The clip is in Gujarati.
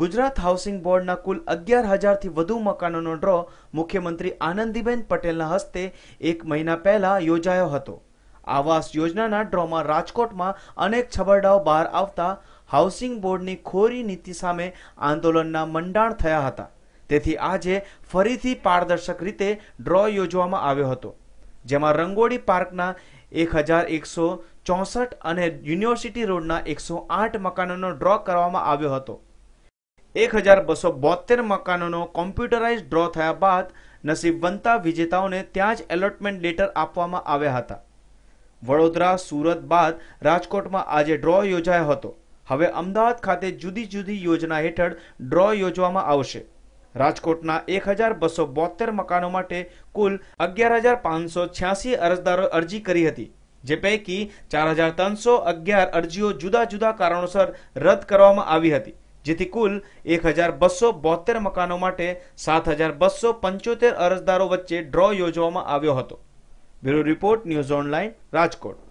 ગુજરાત હાઉસિંગ બોર્ડના કુલ અગિયાર હજારથી વધુ મકાનોનો ડ્રો મુખ્યમંત્રી આનંદીબેન પટેલના હસ્તે એક મહિના પહેલા યોજાયો હતો આવાસ યોજનાના ડ્રોમાં રાજકોટમાં અનેક છબરડાઓ બહાર આવતા હાઉસિંગ બોર્ડની ખોરી નીતિ સામે આંદોલનના મંડાણ થયા હતા તેથી આજે ફરીથી પારદર્શક રીતે ડ્રો યોજવામાં આવ્યો હતો જેમાં રંગોળી પાર્કના એક હજાર એકસો ચોસઠ અને યુનિવર્સિટી રોડના એકસો આઠ મકાનોનો ડ્રો કરવામાં આવ્યો હતો એક હજાર બસો બોતેર મકાનોનો કોમ્પ્યુટરાઇઝ ડ્રો થયા બાદ નસીબવંતા વિજેતાઓને ત્યાં જ એલોટમેન્ટ લેટર આપવામાં આવ્યા હતા વડોદરા સુરત બાદ રાજકોટમાં આજે ડ્રો યોજાયો હતો હવે અમદાવાદ ખાતે જુદી જુદી યોજના હેઠળ ડ્રો યોજવામાં આવશે રાજકોટના એક હજાર બસો બોતેર મકાનો માટે કુલ અગિયાર હજાર પાંચસો છ્યાસી અરજદારો અરજી કરી હતી જે પૈકી ચાર હજાર ત્રણસો અગિયાર અરજીઓ જુદા જુદા કારણોસર રદ કરવામાં આવી હતી જેથી કુલ એક હજાર બસો બોતેર મકાનો માટે સાત હજાર બસો પંચોતેર અરજદારો વચ્ચે ડ્રો યોજવામાં આવ્યો હતો bureau report news online Rajkot